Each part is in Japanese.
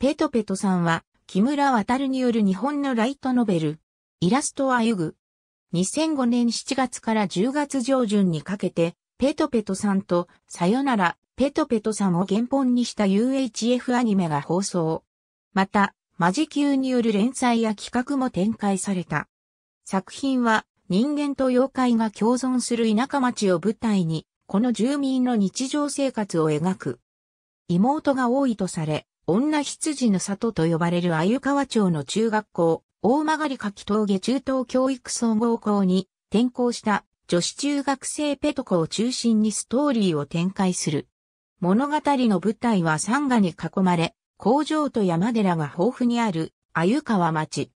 ペトペトさんは、木村渡るによる日本のライトノベル、イラストはユグ。2005年7月から10月上旬にかけて、ペトペトさんと、さよなら、ペトペトさんを原本にした UHF アニメが放送。また、マジキューによる連載や企画も展開された。作品は、人間と妖怪が共存する田舎町を舞台に、この住民の日常生活を描く。妹が多いとされ、女羊の里と呼ばれる鮎川町の中学校、大曲柿峠中等教育総合校に転校した女子中学生ペトコを中心にストーリーを展開する。物語の舞台は山河に囲まれ、工場と山寺が豊富にある鮎川町。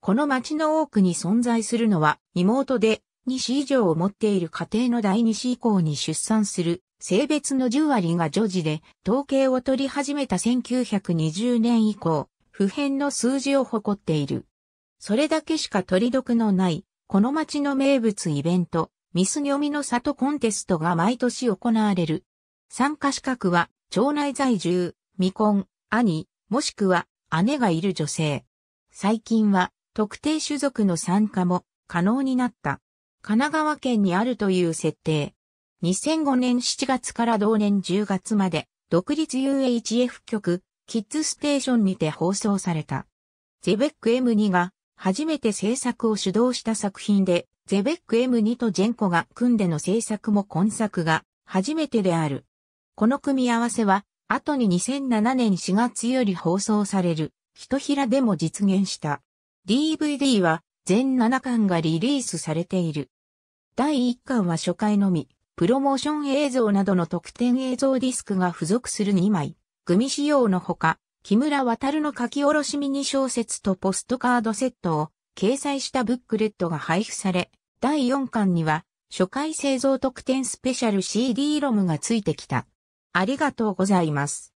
この町の多くに存在するのは妹で2以上を持っている家庭の第2子以降に出産する性別の10割が女児で、統計を取り始めた1920年以降、普遍の数字を誇っている。それだけしか取り得のない、この町の名物イベント、ミスョミの里コンテストが毎年行われる。参加資格は、町内在住、未婚、兄、もしくは姉がいる女性。最近は、特定種族の参加も可能になった。神奈川県にあるという設定。2005年7月から同年10月まで、独立 UHF 局、キッズステーションにて放送された。ゼベック M2 が初めて制作を主導した作品で、ゼベック M2 とジェンコが組んでの制作も今作が初めてである。この組み合わせは、後に2007年4月より放送される、ひとひらでも実現した。DVD は全7巻がリリースされている。第1巻は初回のみ。プロモーション映像などの特典映像ディスクが付属する2枚、組仕様のほか、木村渡の書き下ろしミニ小説とポストカードセットを掲載したブックレットが配布され、第4巻には初回製造特典スペシャル CD ロムがついてきた。ありがとうございます。